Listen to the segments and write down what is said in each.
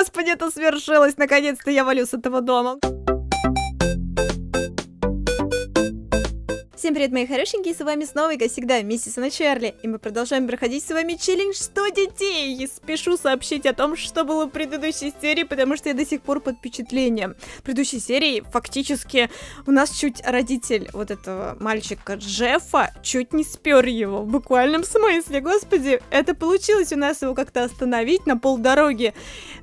Господи, это свершилось! Наконец-то я валю с этого дома. Всем привет, мои хорошенькие, с вами снова, и, как всегда, миссис на Чарли. И мы продолжаем проходить с вами челлендж 100 детей. И спешу сообщить о том, что было в предыдущей серии, потому что я до сих пор под впечатлением. В предыдущей серии, фактически, у нас чуть родитель вот этого мальчика Джеффа чуть не спер его. В буквальном смысле, господи, это получилось у нас его как-то остановить на полдороги.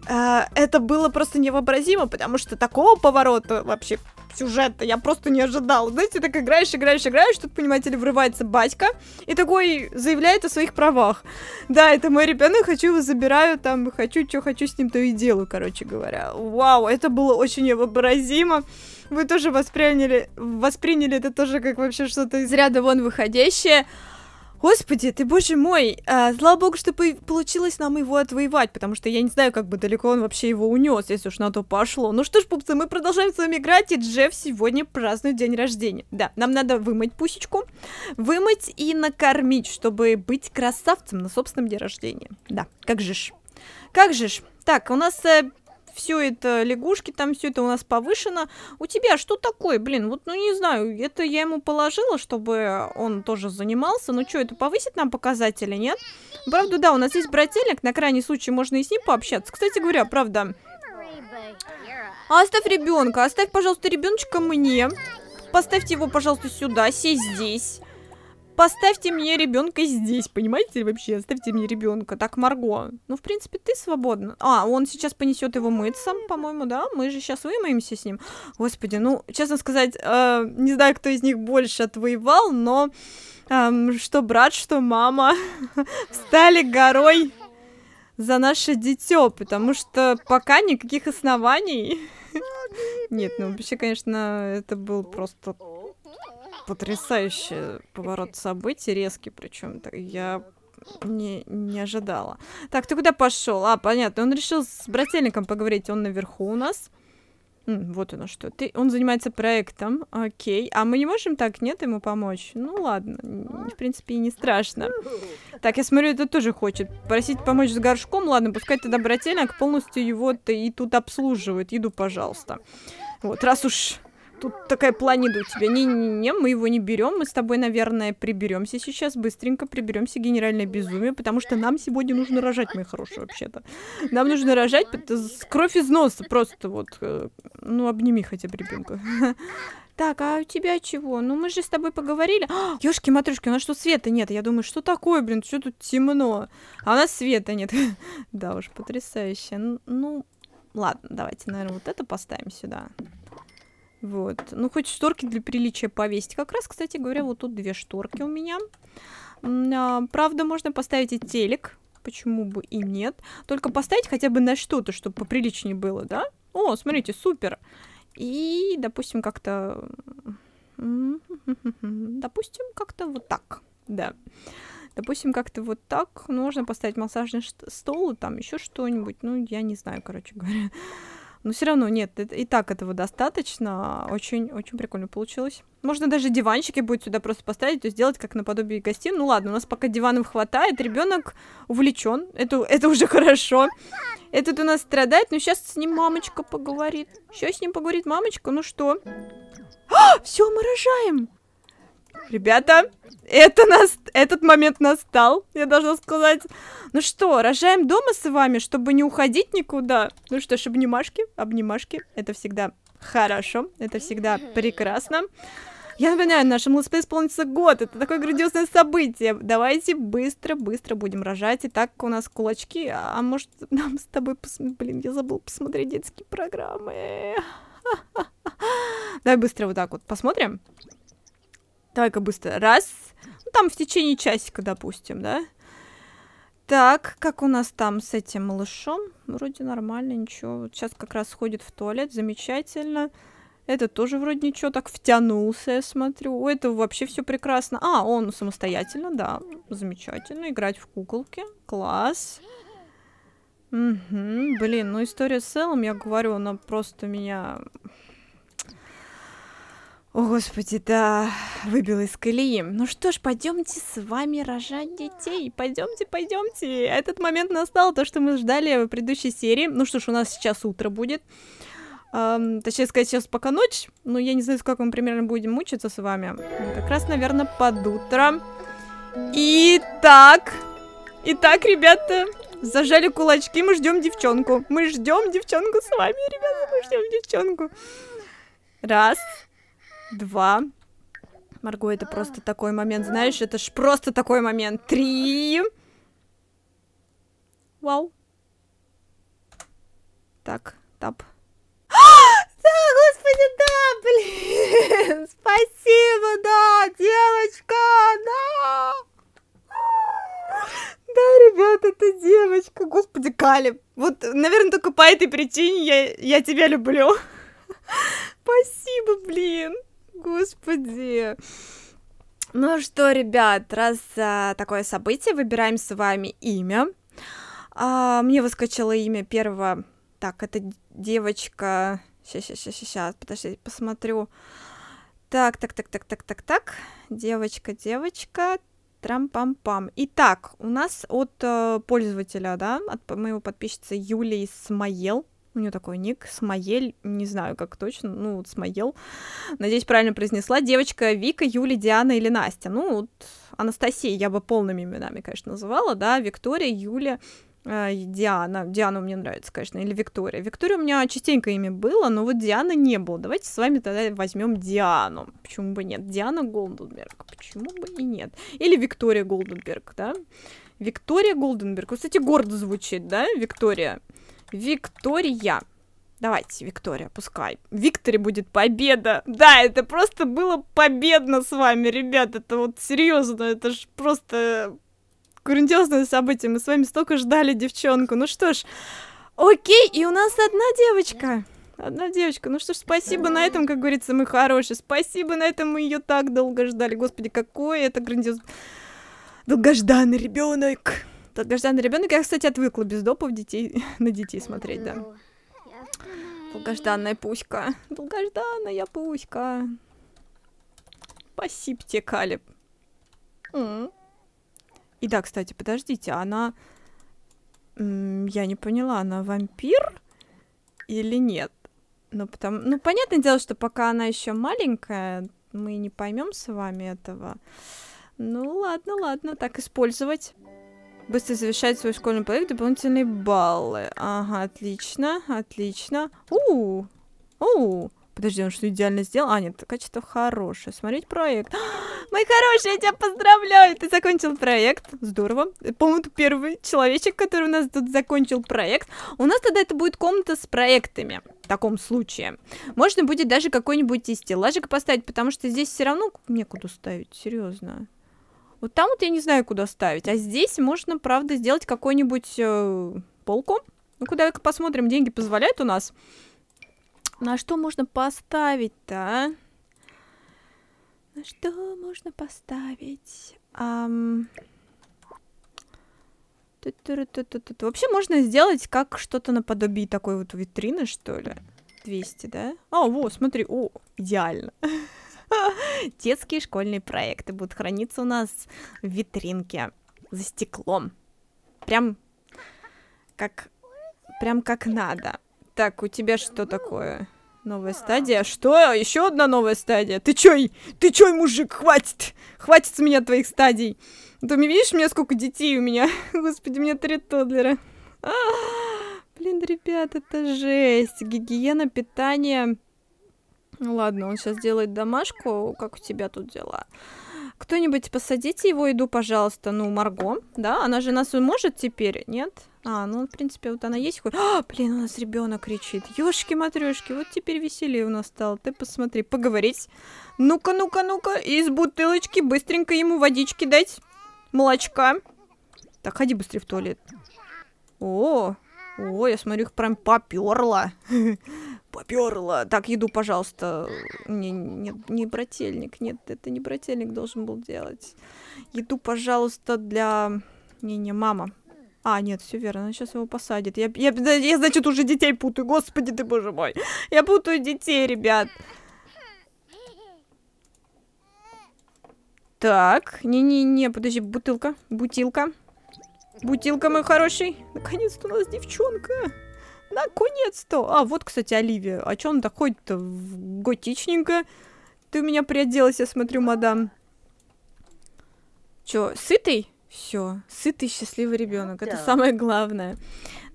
А, это было просто невообразимо, потому что такого поворота вообще сюжета. Я просто не ожидал. Знаете, так играешь, играешь, играешь, тут, понимаете ли, врывается батька и такой заявляет о своих правах. Да, это мой ребенок, хочу его забираю, там, хочу, что хочу с ним, то и делаю, короче говоря. Вау, это было очень невообразимо. Вы тоже восприняли, восприняли это тоже как вообще что-то из ряда вон выходящее. Господи, ты боже мой, а, слава богу, что получилось нам его отвоевать, потому что я не знаю, как бы далеко он вообще его унес, если уж на то пошло. Ну что ж, пупцы, мы продолжаем с вами играть, и Джефф сегодня празднует день рождения. Да, нам надо вымыть пусечку, вымыть и накормить, чтобы быть красавцем на собственном дне рождения. Да, как же ж. Как же ж. Так, у нас э, все это, лягушки там, все это у нас повышено. У тебя что такое, блин? Вот, ну не знаю, это я ему положила, чтобы он тоже занимался. Ну что, это повысит нам показатели, нет? Правда, да, у нас есть брательник, на крайний случай можно и с ним пообщаться. Кстати говоря, правда... Оставь ребенка, оставь, пожалуйста, ребеночка мне. Поставьте его, пожалуйста, сюда, сесть здесь. Поставьте мне ребенка здесь, понимаете вообще? Оставьте мне ребенка. Так, Марго. Ну, в принципе, ты свободна. А, он сейчас понесет его мыться, по-моему, да? Мы же сейчас вымоемся с ним. Господи, ну, честно сказать, э, не знаю, кто из них больше отвоевал, но э, что брат, что мама встали горой за наше дитё, потому что пока никаких оснований. Нет, ну вообще, конечно, это был просто потрясающий поворот событий, резкий причем. Я не, не ожидала. Так, ты куда пошел? А, понятно. Он решил с брательником поговорить. Он наверху у нас. М, вот оно что. Ты, он занимается проектом. Окей. А мы не можем так, нет, ему помочь? Ну ладно. В принципе, и не страшно. Так, я смотрю, это тоже хочет. Просить помочь с горшком. Ладно, пускай тогда брательник полностью его-то и тут обслуживает. еду, пожалуйста. Вот, раз уж Тут такая планида у тебя. Не-не-не, мы его не берем. Мы с тобой, наверное, приберемся сейчас. Быстренько приберемся. Генеральное безумие. Потому что нам сегодня нужно рожать, мои хорошие, вообще-то. Нам нужно рожать. Кровь из носа просто вот. Э, ну, обними хотя бы ребенка. Так, а у тебя чего? Ну, мы же с тобой поговорили. А, ёшки, матрешки, у нас что, света нет? Я думаю, что такое, блин, что тут темно? А у нас света нет. да уж, потрясающе. Ну, ладно, давайте, наверное, вот это поставим сюда. Вот. Ну, хоть шторки для приличия повесить. Как раз, кстати говоря, вот тут две шторки у меня. А, правда, можно поставить и телек. Почему бы и нет. Только поставить хотя бы на что-то, чтобы поприличнее было, да? О, смотрите, супер. И, допустим, как-то... Допустим, как-то вот так. Да. Допустим, как-то вот так. Ну, можно поставить массажный стол и там еще что-нибудь. Ну, я не знаю, короче говоря. Но все равно нет, и так этого достаточно. Очень-очень а, прикольно получилось. Можно даже диванчики будет сюда просто поставить то сделать как наподобие гостиной. Ну ладно, у нас пока диванов хватает, ребенок увлечен. Это, это уже хорошо. Этот у нас страдает, но ну, сейчас с ним мамочка поговорит. Сейчас с ним поговорит мамочка, ну что? А, все, мы рожаем! Ребята, это нас, этот момент настал, я должна сказать. Ну что, рожаем дома с вами, чтобы не уходить никуда. Ну что ж, обнимашки, обнимашки. Это всегда хорошо, это всегда прекрасно. Я напоминаю, нашему летсплею исполнится год. Это такое грандиозное событие. Давайте быстро-быстро будем рожать. И так у нас кулачки. А, а может, нам с тобой... Пос... Блин, я забыл посмотреть детские программы. Давай быстро вот так вот посмотрим. Давай-ка быстро. Раз. Ну, там в течение часика, допустим, да? Так, как у нас там с этим малышом? Вроде нормально, ничего. Вот сейчас как раз ходит в туалет, замечательно. Это тоже вроде ничего, так втянулся, я смотрю. У этого вообще все прекрасно. А, он самостоятельно, да, замечательно. Играть в куколки, класс. Угу, блин, ну история с Эллом, я говорю, она просто меня о, Господи, да, выбил из колеи. Ну что ж, пойдемте с вами рожать детей. Пойдемте, пойдемте. Этот момент настал, то, что мы ждали в предыдущей серии. Ну что ж, у нас сейчас утро будет. Эм, точнее сказать, сейчас пока ночь. Но я не знаю, сколько мы примерно будем мучиться с вами. Ну, как раз, наверное, под утро. Итак. Итак, ребята, зажали кулачки, мы ждем девчонку. Мы ждем девчонку с вами, ребята, мы ждем девчонку. Раз, Два. Марго, это просто такой момент, знаешь, это ж просто такой момент. Три. Вау. Так, тап. А, да, господи, да, блин! Спасибо, да, девочка, да! Да, ребят, это девочка, господи, Кали. Вот, наверное, только по этой причине я, я тебя люблю. Спасибо, блин господи. Ну что, ребят, раз а, такое событие, выбираем с вами имя. А, мне выскочило имя первого. Так, это девочка. Сейчас, сейчас, сейчас, сейчас, подожди, посмотрю. Так, так, так, так, так, так, так. Девочка, девочка. Трам-пам-пам. Итак, у нас от э, пользователя, да, от моего подписчицы Юлии Смаел у нее такой ник Смаель, не знаю как точно, ну, вот Смаел. Надеюсь, правильно произнесла. Девочка Вика, Юля, Диана или Настя. Ну, вот Анастасия я бы полными именами, конечно, называла, да, Виктория, Юля, э, Диана. Диана мне нравится, конечно, или Виктория. Виктория у меня частенько ими было, но вот Диана не было. Давайте с вами тогда возьмем Диану. Почему бы нет? Диана Голденберг. Почему бы и нет? Или Виктория Голденберг, да? Виктория Голденберг. Кстати, гордо звучит, да, Виктория? Виктория. Давайте, Виктория, пускай. Викторе будет победа. Да, это просто было победно с вами, ребят. Это вот серьезно, это же просто грандиозное событие. Мы с вами столько ждали девчонку. Ну что ж, окей, и у нас одна девочка. Одна девочка. Ну что ж, спасибо на этом, как говорится, мы хорошие. Спасибо на этом, мы ее так долго ждали. Господи, какой это грандиозный... Долгожданный ребенок. Долгожданный ребенок. Я, кстати, отвыкла без допов детей на детей смотреть, да. Ну, Долгожданная пуська. Долгожданная пуська. Спасибо тебе, Калиб. И да, кстати, подождите, она... Я не поняла, она вампир или нет? Ну, потому... ну, понятное дело, что пока она еще маленькая, мы не поймем с вами этого. Ну, ладно, ладно, так использовать. Быстро завершать свой школьный проект, дополнительные баллы. Ага, отлично, отлично. У, -у, у Подожди, он что, идеально сделал? А, нет, качество хорошее. Смотреть проект. Мой хороший, я тебя поздравляю! Ты закончил проект. Здорово. Э, по-моему, ты первый человечек, который у нас тут закончил проект. У нас тогда это будет комната с проектами. В таком случае. Можно будет даже какой-нибудь из стеллажик поставить, потому что здесь все равно некуда ставить. Серьезно. Вот там вот я не знаю, куда ставить. А здесь можно, правда, сделать какой-нибудь э, полку. Ну, куда посмотрим, деньги позволяют у нас. На что можно поставить-то, а? На что можно поставить? Ам... Вообще можно сделать как что-то наподобие такой вот витрины, что ли. 200, да? О, а, вот, смотри, о, идеально. Детские школьные проекты будут храниться у нас в витринке за стеклом. Прям как... Прям как надо. Так, у тебя что такое? Новая стадия? Что? Еще одна новая стадия? Ты чой? Ты чой, мужик? Хватит! Хватит с меня твоих стадий! А ты мне видишь, у меня сколько детей у меня? Господи, у меня три тоддлера! А -а -а! Блин, ребят, это жесть. Гигиена питание... Ну ладно, он сейчас делает домашку. Как у тебя тут дела? Кто-нибудь посадите его, иду, пожалуйста. Ну, Марго, да? Она же нас может теперь, нет? А, ну, в принципе, вот она есть. А, блин, у нас ребенок кричит. Ёшки матрешки вот теперь веселее у нас стало. Ты посмотри, поговорить. Ну-ка, ну-ка, ну-ка. Из бутылочки быстренько ему водички дать. Молочка. Так, ходи быстрее в туалет. О, о, я смотрю, их прям поперло. поперло, так, еду, пожалуйста. Не, не, не брательник, нет, это не брательник должен был делать. Еду, пожалуйста, для... Не-не, мама. А, нет, все верно, она сейчас его посадит. Я, я, я, значит, уже детей путаю, господи ты, боже мой. Я путаю детей, ребят. Так, не-не-не, подожди, бутылка, бутылка, Бутилка, мой хороший. Наконец-то у нас девчонка наконец-то! А, вот, кстати, Оливия. А чё он такой ходит-то готичненько? Ты у меня приоделась, я смотрю, мадам. Чё, сытый? Все, сытый счастливый ребенок. Ну Это самое главное.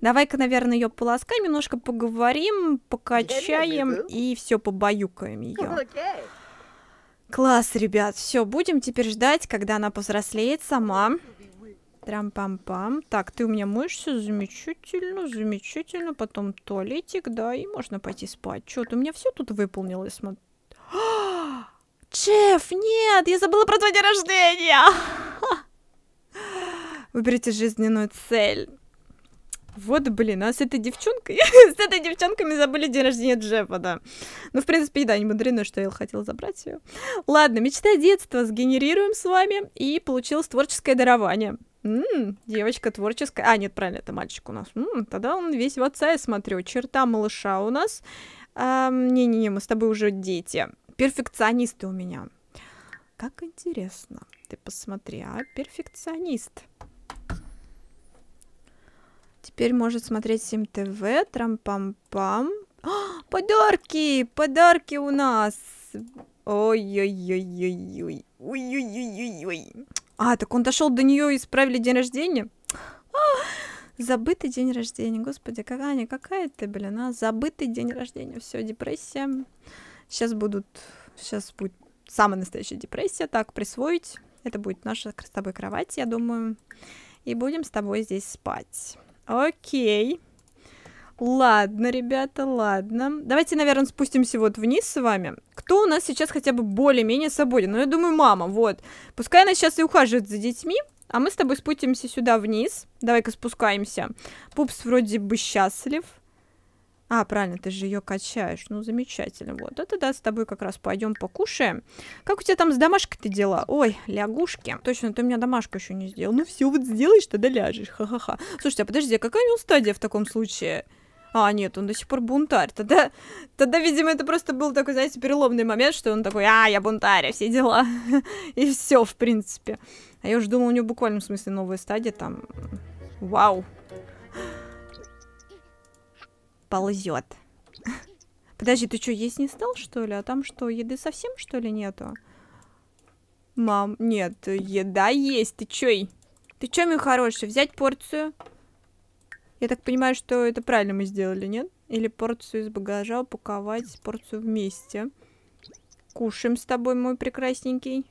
Давай-ка, наверное, ее поласкаем, немножко поговорим, покачаем и все побаюкаем ее. Класс, ребят, все, будем теперь ждать, когда она повзрослеет сама. Трам-пам-пам. Так, ты у меня моешься замечательно, замечательно. Потом туалетик, да, и можно пойти спать. Чё, ты у меня все тут выполнилось? Смотри. Джефф, нет, я забыла про твой день рождения. Выберите жизненную цель. Вот, блин, а с этой девчонкой, с этой девчонкой мы забыли день рождения Джеффа, да. Ну, в принципе, и да, не мудрено, что я хотела забрать ее. Ладно, мечта детства сгенерируем с вами, и получилось творческое дарование. М-м, девочка творческая. А, нет, правильно, это мальчик у нас. М-м, тогда он весь в отца, я смотрю. Черта малыша у нас. не-не-не, мы с тобой уже дети. Перфекционисты у меня. Как интересно. Ты посмотри, а, перфекционист. Теперь может смотреть 7 ТВ, трам-пам-пам. А, подарки! Подарки у нас! Ой-ой-ой-ой-ой. Ой-ой-ой-ой-ой. А, так он дошел до нее и исправили день рождения? А, забытый день рождения, господи, какая, какая ты, блин, а? Забытый день рождения, все, депрессия. Сейчас будут, сейчас будет самая настоящая депрессия, так, присвоить. Это будет наша с тобой кровать, я думаю. И будем с тобой здесь спать. Окей. Ладно, ребята, ладно. Давайте, наверное, спустимся вот вниз с вами. Кто у нас сейчас хотя бы более-менее свободен? Ну, я думаю, мама, вот. Пускай она сейчас и ухаживает за детьми, а мы с тобой спустимся сюда вниз. Давай-ка спускаемся. Пупс вроде бы счастлив. А, правильно, ты же ее качаешь. Ну, замечательно. Вот, это да, с тобой как раз пойдем покушаем. Как у тебя там с домашкой-то дела? Ой, лягушки. Точно, ты у меня домашку еще не сделал. Ну все, вот сделаешь, тогда ляжешь. Ха-ха-ха. Слушайте, а подожди, а какая у него стадия в таком случае? А, нет, он до сих пор бунтарь. Тогда, тогда, видимо, это просто был такой, знаете, переломный момент, что он такой, а, я бунтарь, а все дела. И все, в принципе. А я уже думала, у него буквально в смысле новая стадия там. Вау. Ползет. Подожди, ты что, есть не стал, что ли? А там что, еды совсем, что ли, нету? Мам, нет, еда есть, ты чё? Ты чё, мой хороший, взять порцию? Я так понимаю, что это правильно мы сделали, нет? Или порцию из багажа упаковать, порцию вместе. Кушаем с тобой, мой прекрасненький.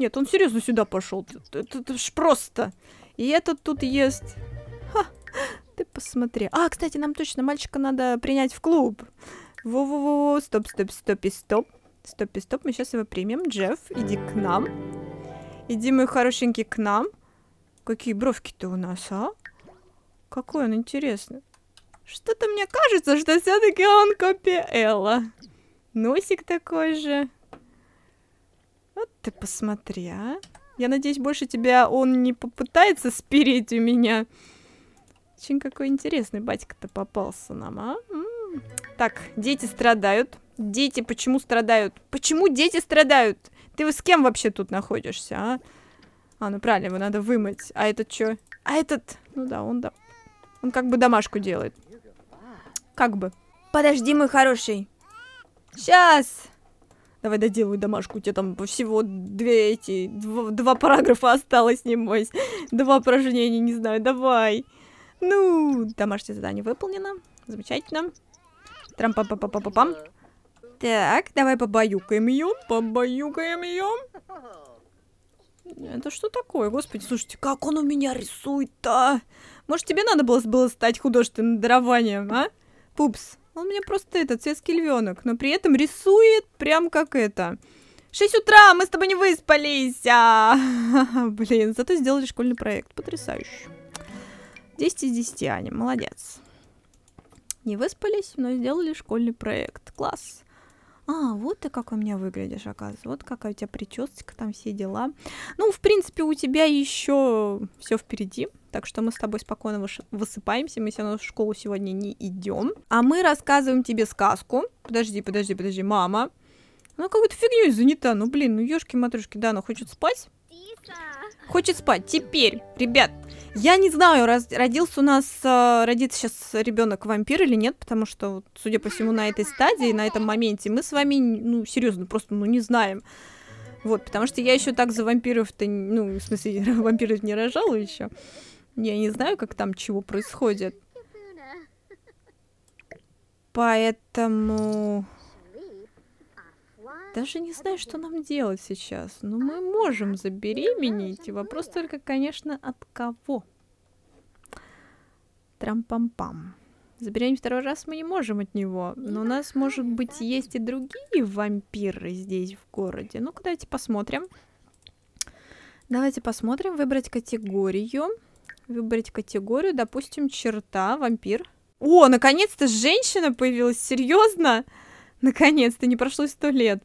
Нет, он серьезно сюда пошел. Это, это, это ж просто. И этот тут ест. Ха, ты посмотри. А, кстати, нам точно мальчика надо принять в клуб. Во-во-во, стоп, стоп, стоп и стоп. Стоп и стоп, мы сейчас его примем. Джефф, иди к нам. Иди, мой хорошенький, к нам. Какие бровки-то у нас, а? Какой он интересный. Что-то мне кажется, что все-таки он копия Элла. Носик такой же. Вот ты посмотри, а. Я надеюсь, больше тебя он не попытается спереть у меня. Очень какой интересный батька-то попался нам, а? Так, дети страдают. Дети почему страдают? Почему дети страдают? Ты с кем вообще тут находишься, а? А, ну правильно, его надо вымыть. А этот что? А этот... Ну да, он да. Он как бы домашку делает. Как бы. Подожди, мой хороший. Сейчас. Давай доделаю домашку. У тебя там всего две эти... Два, два параграфа осталось, не Два упражнения, не знаю. Давай. Ну, домашнее задание выполнено. Замечательно. трам пам пам пам пам пам Так, давай побаюкаем ее. Побаюкаем ее. Это что такое? Господи, слушайте, как он у меня рисует-то? Может, тебе надо было, было стать художественным дарованием, а? Пупс. Он мне просто этот, светский львенок, но при этом рисует прям как это. 6 утра, мы с тобой не выспались! А! Блин, зато сделали школьный проект. Потрясающе. 10 из 10, Аня, молодец. Не выспались, но сделали школьный проект. Класс. А, вот ты как у меня выглядишь, оказывается. Вот какая у тебя причесочка, там все дела. Ну, в принципе, у тебя еще все впереди так что мы с тобой спокойно высыпаемся, мы все равно в школу сегодня не идем. А мы рассказываем тебе сказку. Подожди, подожди, подожди, мама. Ну какую то фигню занята. Ну, блин, ну, ёшки матрешки, да, она хочет спать. Хочет спать. Теперь, ребят, я не знаю, раз, родился у нас, э, родится сейчас ребенок вампир или нет, потому что, судя по всему, на этой стадии, на этом моменте мы с вами, ну, серьезно, просто, ну, не знаем. Вот, потому что я еще так за вампиров-то, ну, в смысле, вампиров не рожала еще. Я не знаю, как там чего происходит. Поэтому... Даже не знаю, что нам делать сейчас. Но ну, мы можем забеременеть. Вопрос только, конечно, от кого? Трам-пам-пам. Забеременеть второй раз мы не можем от него. Но у нас, может быть, есть и другие вампиры здесь, в городе. Ну-ка, давайте посмотрим. Давайте посмотрим, выбрать категорию. Выбрать категорию, допустим, черта, вампир. О, наконец-то женщина появилась, серьезно? Наконец-то, не прошло сто лет.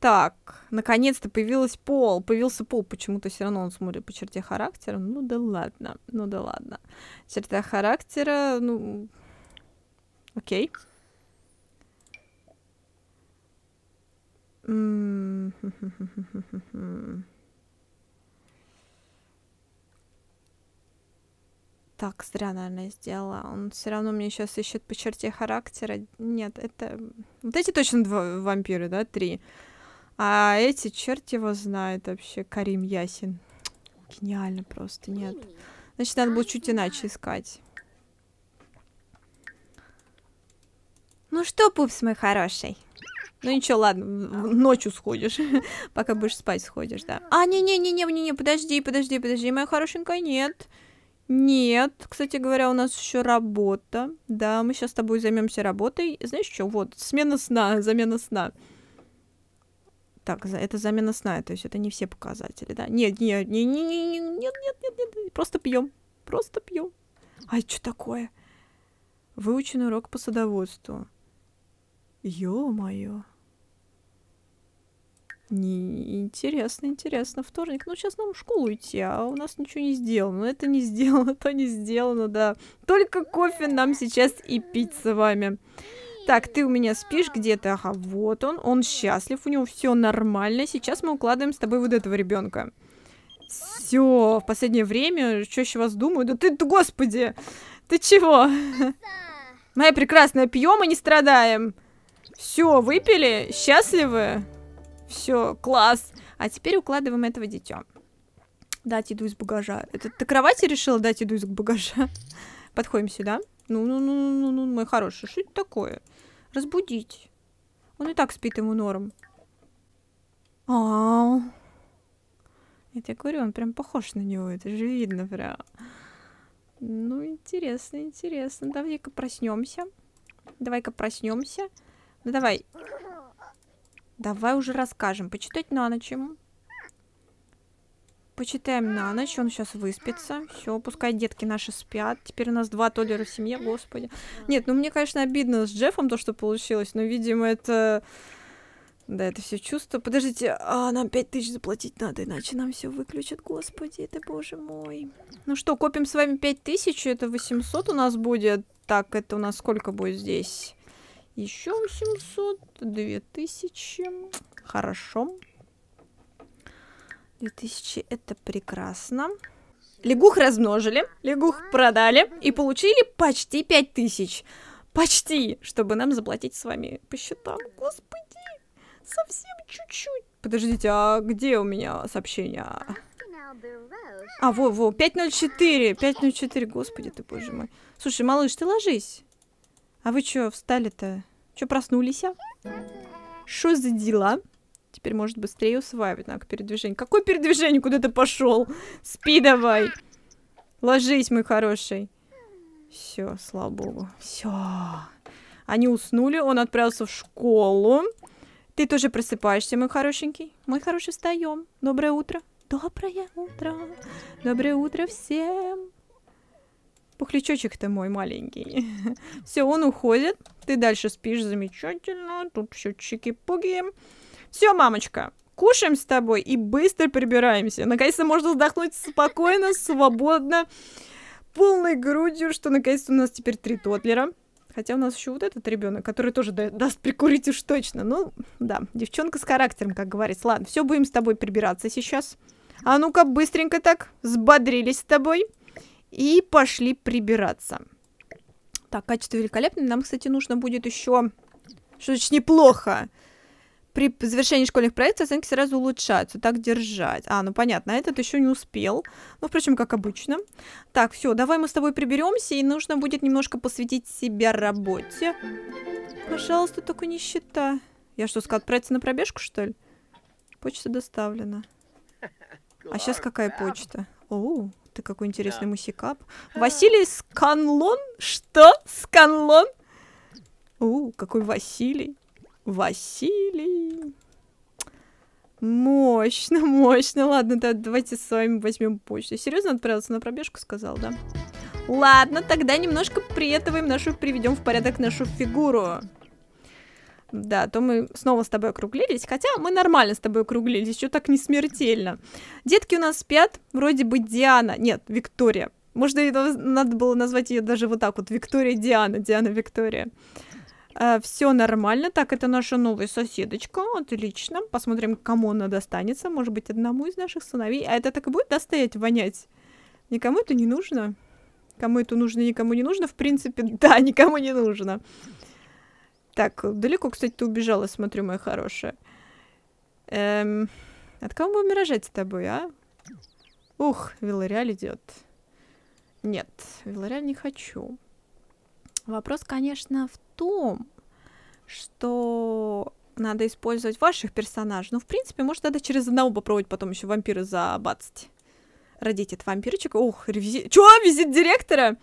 Так, наконец-то появилась пол. Появился пол, почему-то все равно он смотрит по черте характера. Ну да ладно, ну да ладно. Черта характера, ну... Окей. Okay. так, зря, наверное, сделала. Он все равно мне сейчас ищет по черте характера. Нет, это... Вот эти точно два вампира, да, три. А эти, черт его знает вообще, Карим Ясин. Гениально просто, нет. Значит, надо было чуть иначе искать. Ну что, пупс мой хороший? Ну ничего, ладно, ночью сходишь, пока будешь спать сходишь, да. А, не-не-не-не-не, подожди, подожди, подожди, моя хорошенькая, нет. Нет. Нет, кстати говоря, у нас еще работа. Да, мы сейчас с тобой займемся работой. Знаешь что? Вот, смена сна, замена сна. Так, это замена сна, то есть это не все показатели, да? Нет, нет, нет, нет, нет, нет, нет, нет, нет. просто пьем, просто пьем. А что такое? Выучен урок по садоводству. Ё-моё. Не, интересно, интересно. Вторник. Ну, сейчас нам в школу идти, а у нас ничего не сделано. Ну, это не сделано, то не сделано, да. Только кофе нам сейчас и пить с вами. Так, ты у меня спишь где-то. Ага, вот он. Он счастлив, у него все нормально. Сейчас мы укладываем с тобой вот этого ребенка. Все, в последнее время чаще вас думаю. Да ты, господи, ты чего? Моя прекрасная, пьем и не страдаем. Все, выпили? Счастливы? Все, класс. А теперь укладываем этого дитя. Дать еду из багажа. Это ты кровати решила дать еду из багажа? Подходим сюда. Ну-ну-ну-ну-ну, мой хороший, что это такое? Разбудить. Он и так спит ему норм. Ау. Я тебе говорю, он прям похож на него, это же видно прям. Ну, интересно, интересно. Давай-ка проснемся. Давай-ка проснемся. Ну давай. Давай уже расскажем. Почитать на ночь ему. Почитаем на ночь, он сейчас выспится. Все, пускай детки наши спят. Теперь у нас два Толлера в семье, господи. Нет, ну мне, конечно, обидно с Джеффом то, что получилось, но, видимо, это... Да, это все чувство. Подождите, а нам пять тысяч заплатить надо, иначе нам все выключат, господи, это боже мой. Ну что, копим с вами пять тысяч, это 800 у нас будет. Так, это у нас сколько будет здесь? Еще 800, 2000. Хорошо. 2000 это прекрасно. Лягух размножили, лягух продали и получили почти 5000. Почти, чтобы нам заплатить с вами по счетам. Господи, совсем чуть-чуть. Подождите, а где у меня сообщение? А, во, во, 504, 504, господи ты, боже мой. Слушай, малыш, ты ложись. А вы чё встали-то? Чё проснулись? Что за дела? Теперь может быстрее усваивать надо передвижение. Какое передвижение? Куда ты пошел? Спи давай. Ложись, мой хороший. Все, слава богу. Все. Они уснули, он отправился в школу. Ты тоже просыпаешься, мой хорошенький. Мой хороший, встаем. Доброе утро. Доброе утро. Доброе утро всем. Пухлячочек то мой маленький. Все, он уходит. Ты дальше спишь замечательно. Тут все чики-пуги. Все, мамочка, кушаем с тобой и быстро прибираемся. Наконец-то можно вздохнуть спокойно, свободно, полной грудью, что наконец-то у нас теперь три тотлера. Хотя у нас еще вот этот ребенок, который тоже да, даст прикурить уж точно. Ну, да, девчонка с характером, как говорится. Ладно, все, будем с тобой прибираться сейчас. А ну-ка, быстренько так, взбодрились с тобой. И пошли прибираться. Так, качество великолепное. Нам, кстати, нужно будет еще... Что очень неплохо? При завершении школьных проектов оценки сразу улучшаются. Так держать. А, ну понятно, а этот еще не успел. Ну, впрочем, как обычно. Так, все, давай мы с тобой приберемся, и нужно будет немножко посвятить себя работе. Пожалуйста, только нищета. Я что, сказала, отправиться на пробежку, что ли? Почта доставлена. А сейчас какая почта? Оу. Ты какой интересный да. мусикап. Василий Сканлон? Что? Сканлон? У, какой Василий. Василий. Мощно, мощно. Ладно, да, давайте с вами возьмем почту. Серьезно отправился на пробежку, сказал, да? Ладно, тогда немножко приэтываем нашу приведем в порядок нашу фигуру да, то мы снова с тобой округлились, хотя мы нормально с тобой округлились, еще так не смертельно. Детки у нас спят, вроде бы Диана, нет, Виктория. Может, надо было назвать ее даже вот так вот, Виктория Диана, Диана Виктория. А, все нормально, так, это наша новая соседочка, отлично, посмотрим, кому она достанется, может быть, одному из наших сыновей, а это так и будет достоять, вонять? Никому это не нужно, кому это нужно, никому не нужно, в принципе, да, никому не нужно. Так, далеко, кстати, ты убежала, смотрю, моя хорошая. Эм, а от кого будем рожать с тобой, а? Ух, Вилариаль идет. Нет, Вилариаль не хочу. Вопрос, конечно, в том, что надо использовать ваших персонажей. Ну, в принципе, может, надо через одного попробовать потом еще вампира забацать. Родить от вампирочек. Ух, ревизи... Чё, визит директора?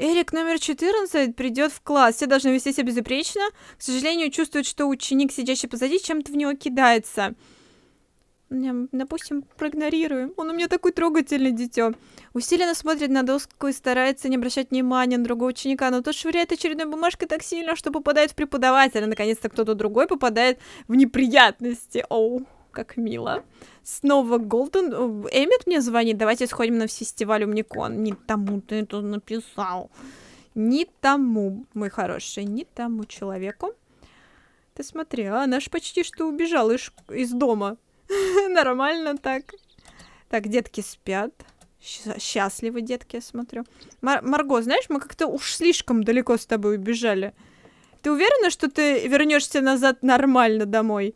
Эрик номер 14 придет в класс, все должны вести себя безупречно. К сожалению, чувствует, что ученик, сидящий позади, чем-то в него кидается. Допустим, проигнорируем. Он у меня такой трогательный дитё. Усиленно смотрит на доску и старается не обращать внимания на другого ученика, но тот швыряет очередной бумажкой так сильно, что попадает в преподавателя. Наконец-то кто-то другой попадает в неприятности. Оу. Oh как мило. Снова Голден. Э, Эммет мне звонит, давайте сходим на фестиваль Умникон. Не тому ты это написал. Не тому, мой хороший, не тому человеку. Ты смотри, а она ж почти что убежала из, из дома. Нормально так. Так, детки спят. Счастливы детки, я смотрю. Мар Марго, знаешь, мы как-то уж слишком далеко с тобой убежали. Ты уверена, что ты вернешься назад нормально домой?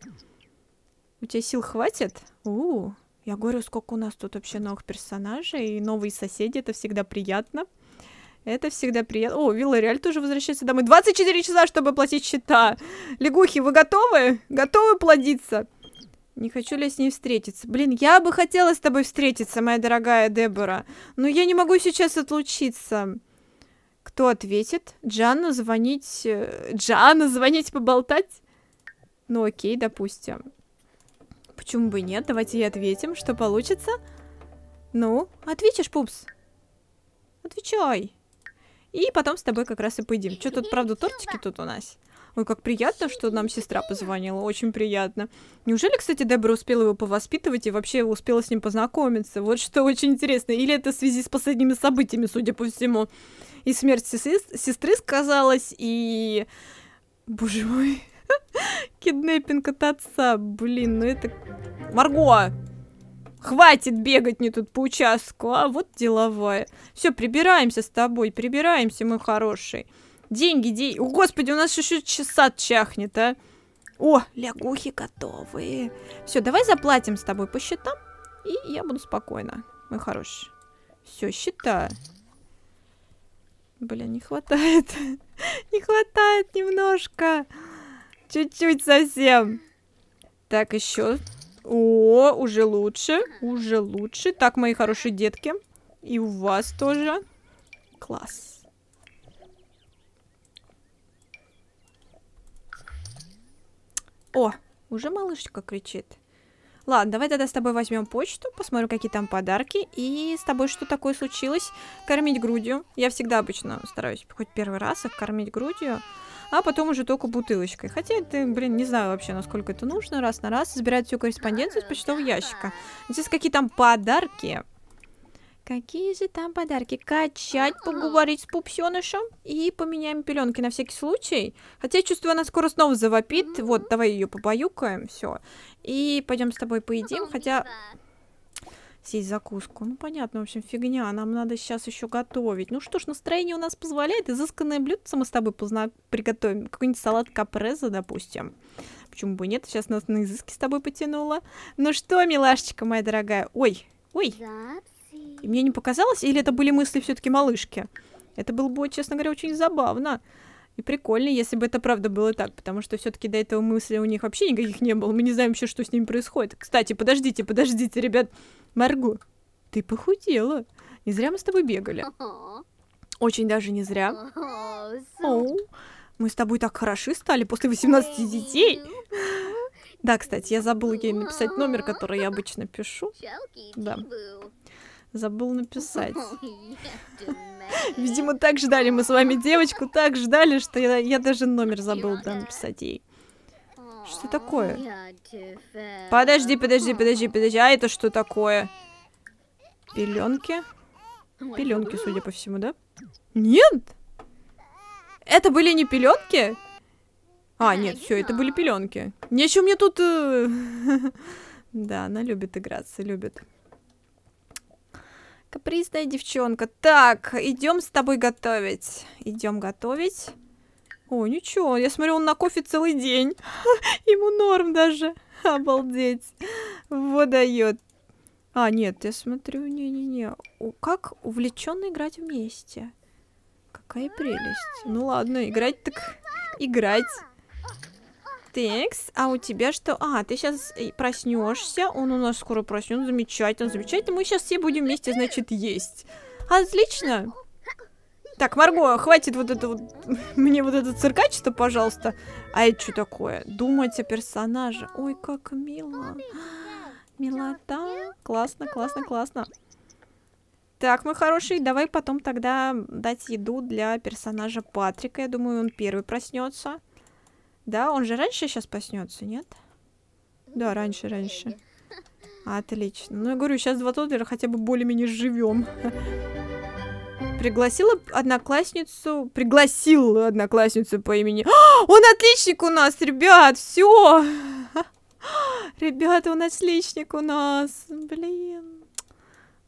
У тебя сил хватит? У, -у, -у. я говорю, сколько у нас тут вообще новых персонажей, и новые соседи, это всегда приятно. Это всегда приятно. О, Вилариаль тоже возвращается домой. 24 часа, чтобы платить счета. Лягухи, вы готовы? Готовы плодиться? Не хочу ли я с ней встретиться? Блин, я бы хотела с тобой встретиться, моя дорогая Дебора. Но я не могу сейчас отлучиться. Кто ответит? Джану звонить... Э, Джану звонить поболтать? Ну окей, допустим. Почему бы и нет? Давайте ей ответим, что получится. Ну, ответишь, пупс? Отвечай. И потом с тобой как раз и поедим. Что тут, правда, тортики тут у нас? Ой, как приятно, что нам сестра позвонила. Очень приятно. Неужели, кстати, Дебра успела его повоспитывать и вообще успела с ним познакомиться? Вот что очень интересно. Или это в связи с последними событиями, судя по всему. И смерть сестры сказалась, и... Боже мой. Киднеппинг от отца. Блин, ну это... Марго! Хватит бегать мне тут по участку, а вот деловая. Все, прибираемся с тобой, прибираемся, мой хороший. Деньги, деньги. О, господи, у нас еще сад чахнет, а. О, лягухи готовы. Все, давай заплатим с тобой по счетам, и я буду спокойна, мой хороший. Все, счета. Бля, не хватает. не хватает немножко. Чуть-чуть совсем. Так, еще. О, уже лучше. Уже лучше. Так, мои хорошие детки. И у вас тоже. Класс. О, уже малышка кричит. Ладно, давай тогда с тобой возьмем почту, посмотрю какие там подарки. И с тобой что такое случилось? Кормить грудью. Я всегда обычно стараюсь хоть первый раз их кормить грудью а потом уже только бутылочкой. Хотя это, блин, не знаю вообще, насколько это нужно, раз на раз собирать всю корреспонденцию из почтового ящика. Здесь какие там подарки. Какие же там подарки? Качать, поговорить с пупсенышем и поменяем пеленки на всякий случай. Хотя я чувствую, она скоро снова завопит. Вот, давай ее побаюкаем, все. И пойдем с тобой поедим. Хотя съесть закуску. Ну, понятно, в общем, фигня. Нам надо сейчас еще готовить. Ну что ж, настроение у нас позволяет. Изысканное блюдо, мы с тобой позна... приготовим. Какой-нибудь салат капреза, допустим. Почему бы нет? Сейчас нас на изыски с тобой потянуло. Ну что, милашечка моя дорогая? Ой, ой. И мне не показалось? Или это были мысли все-таки малышки? Это было бы, честно говоря, очень забавно. И прикольно, если бы это правда было так, потому что все-таки до этого мысли у них вообще никаких не было. Мы не знаем еще, что с ними происходит. Кстати, подождите, подождите, ребят. Марго, ты похудела. Не зря мы с тобой бегали. Очень даже не зря. Оу, мы с тобой так хороши стали после 18 детей. Ну да, кстати, я забыла ей написать номер, который я обычно пишу. Да. Забыл написать. Видимо, так ждали мы с вами девочку, так ждали, что я, я даже номер забыл да, написать ей. Что такое? Подожди, подожди, подожди, подожди. А это что такое? Пеленки? Пеленки, судя по всему, да? Нет! Это были не пеленки? А, нет, все, это были пеленки. Нечего мне тут... Э, да, она любит играться, любит. Капризная девчонка. Так, идем с тобой готовить. Идем готовить. О, ничего, я смотрю, он на кофе целый день. Ему норм даже. Обалдеть. Вот А, нет, я смотрю, не-не-не. Как увлеченно играть вместе. Какая прелесть. Ну ладно, играть так играть. Текс, а у тебя что? А, ты сейчас э, проснешься. Он у нас скоро проснется. Замечательно, замечательно. Мы сейчас все будем вместе, значит, есть. Отлично. Так, Марго, хватит вот это вот... Мне вот это циркачество, пожалуйста. А это что такое? Думать о персонаже. Ой, как мило. Милота. Классно, классно, классно. Так, мой хороший, давай потом тогда дать еду для персонажа Патрика. Я думаю, он первый проснется. Да, он же раньше сейчас проснется, нет? Да, раньше, раньше. Отлично. Ну, я говорю, сейчас два тодлера хотя бы более-менее живем. пригласила одноклассницу, пригласил одноклассницу по имени. О, а, он отличник у нас, ребят, все. Ребята, он отличник у нас. Блин.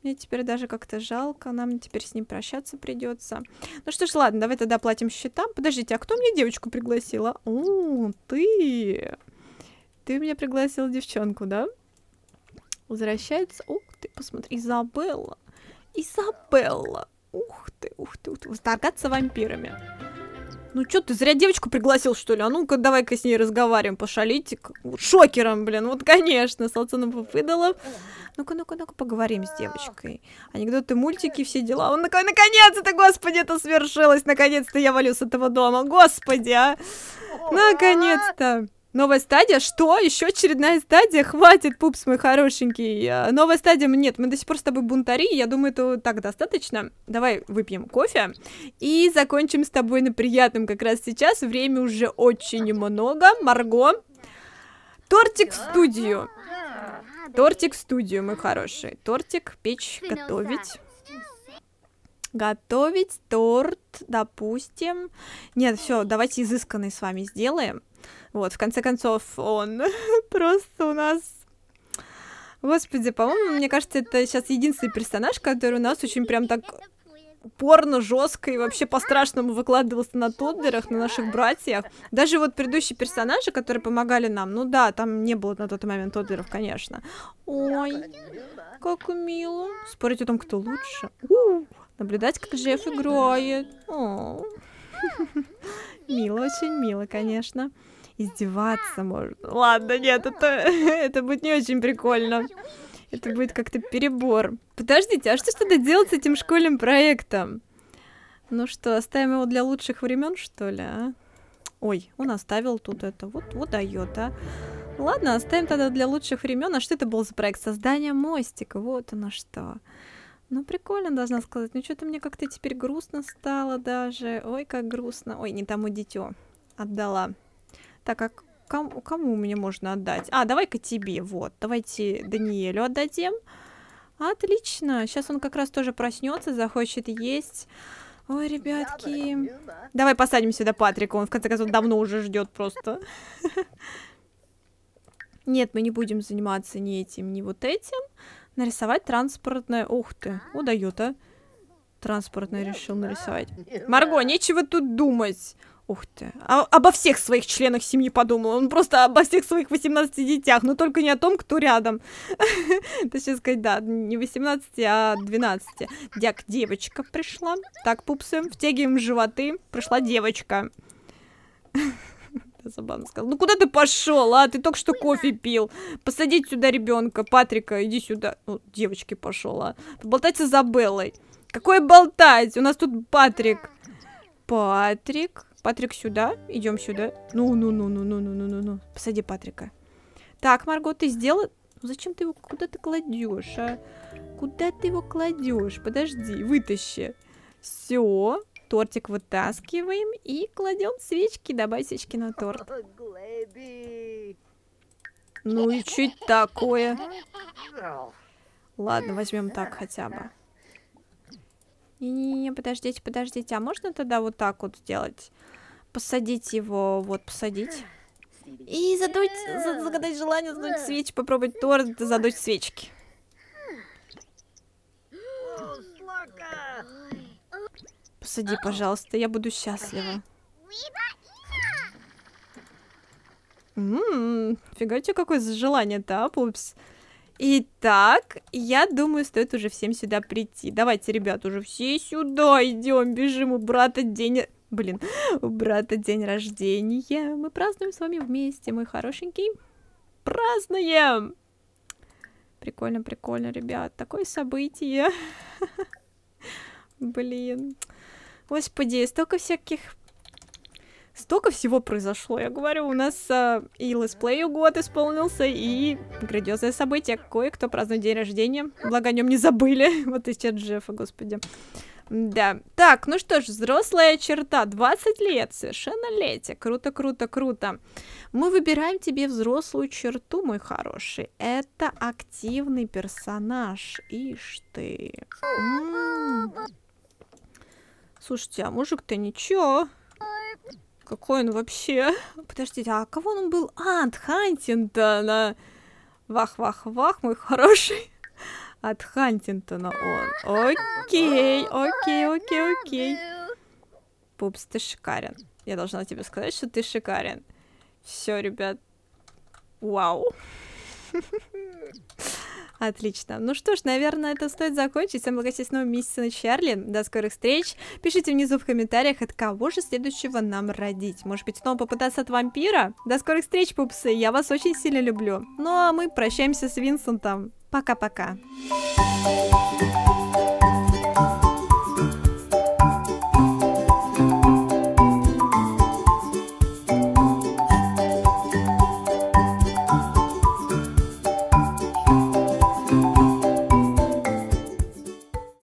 Мне теперь даже как-то жалко, нам теперь с ним прощаться придется. Ну что ж, ладно, давай тогда платим счетам. Подождите, а кто мне девочку пригласила? О, ты. Ты меня пригласил девчонку, да? Возвращается. Ух ты, посмотри, Изабелла. Изабелла. Ух ты, ух ты, ух ты. Восторгаться вампирами. Ну что ты, зря девочку пригласил, что ли? А ну-ка, давай-ка с ней разговариваем, пошалите. Шокером, блин, вот, конечно, Салцина бы выдала. Ну-ка, ну-ка, ну-ка, поговорим с девочкой. Анекдоты, мультики, все дела. Он такой, наконец-то, господи, это свершилось. Наконец-то я валю с этого дома. Господи, а! Наконец-то. Новая стадия? Что? Еще очередная стадия? Хватит, пупс мой хорошенький. Э, новая стадия? Нет, мы до сих пор с тобой бунтари. Я думаю, это так достаточно. Давай выпьем кофе и закончим с тобой на приятном как раз сейчас. Время уже очень много. Марго, тортик в студию. Тортик в студию, мой хороший. Тортик печь, готовить готовить торт, допустим. Нет, все, давайте изысканный с вами сделаем. Вот, в конце концов, он просто у нас... Господи, по-моему, мне кажется, это сейчас единственный персонаж, который у нас очень прям так порно жестко и вообще по-страшному выкладывался на тоддерах, на наших братьях. Даже вот предыдущие персонажи, которые помогали нам, ну да, там не было на тот момент тоддеров, конечно. Ой, как мило. Спорить о том, кто лучше. У -у -у. Наблюдать, как Джефф играет. О -о -о. Мило, очень мило, конечно. Издеваться можно. Ладно, нет, это, это будет не очень прикольно. Это будет как-то перебор. Подождите, а что что-то делать с этим школьным проектом? Ну что, оставим его для лучших времен, что ли, а? Ой, он оставил тут это. Вот, вот дает, а. Ладно, оставим тогда для лучших времен. А что это был за проект? Создание мостика. Вот оно что. Ну, прикольно, должна сказать. Ну, что-то мне как-то теперь грустно стало даже. Ой, как грустно. Ой, не тому дитё. Отдала. Так, а кому, кому мне можно отдать? А, давай-ка тебе, вот. Давайте Даниэлю отдадим. Отлично. Сейчас он как раз тоже проснется, захочет есть. Ой, ребятки. Давай посадим сюда Патрика. Он, в конце концов, давно уже ждет просто. Нет, мы не будем заниматься ни этим, ни вот этим. Нарисовать транспортное... Ух ты, удает а. Транспортное решил нарисовать. Марго, нечего тут думать. Ух ты. А, обо всех своих членах семьи подумал. Он просто обо всех своих 18 детях, но только не о том, кто рядом. Точнее сказать, да, не 18, а 12. Дяк, девочка пришла. Так, пупсы, втягиваем животы. Пришла девочка. Это забавно сказал. Ну куда ты пошел, а? Ты только что кофе пил. Посадить сюда ребенка. Патрика, иди сюда. Ну, девочки пошел, а. Поболтать с Изабеллой. Какое болтать? У нас тут Патрик. Патрик. Патрик сюда. Идем сюда. Ну-ну-ну-ну-ну-ну-ну-ну. Посади Патрика. Так, Марго, ты сделал... Ну зачем ты его... Куда ты кладешь, а? Куда ты его кладешь? Подожди, вытащи. Все тортик вытаскиваем и кладем свечки. Добавь свечки на торт. Ну и чуть такое. Ладно, возьмем так хотя бы. Не-не-не, подождите, подождите. А можно тогда вот так вот сделать? Посадить его, вот, посадить. И задуть, загадать желание, задуть свечи, попробовать торт, задуть свечки. Посади, пожалуйста, я буду счастлива. Ммм, фига тебе какое желание-то, а, пупс. Итак, я думаю, стоит уже всем сюда прийти. Давайте, ребят, уже все сюда идем, бежим у брата день... Блин, у брата день рождения. Мы празднуем с вами вместе, мой хорошенький. Празднуем! Прикольно, прикольно, ребят. Такое событие. Блин. Господи, столько всяких... Столько всего произошло. Я говорю, у нас а, и летсплею год исполнился, и грандиозное событие. Кое-кто празднует день рождения. Благо, о нем не забыли. вот из чат Джеффа, господи. Да. Так, ну что ж, взрослая черта. 20 лет, совершеннолетие. Круто, круто, круто. Мы выбираем тебе взрослую черту, мой хороший. Это активный персонаж. Ишь ты. М -м -м. Слушайте, а мужик-то ничего. Какой он вообще? Подождите, а кого он был? А, от Хантингтона. Вах-вах-вах, мой хороший. От Хантингтона он. Окей, окей, окей, окей. Пупс, ты шикарен. Я должна тебе сказать, что ты шикарен. Все, ребят. Вау. Отлично. Ну что ж, наверное, это стоит закончить. Всем благодаря снова Миссис Чарли. До скорых встреч. Пишите внизу в комментариях, от кого же следующего нам родить. Может быть, снова попытаться от вампира? До скорых встреч, пупсы. Я вас очень сильно люблю. Ну а мы прощаемся с Винсентом. Пока-пока. Thank you.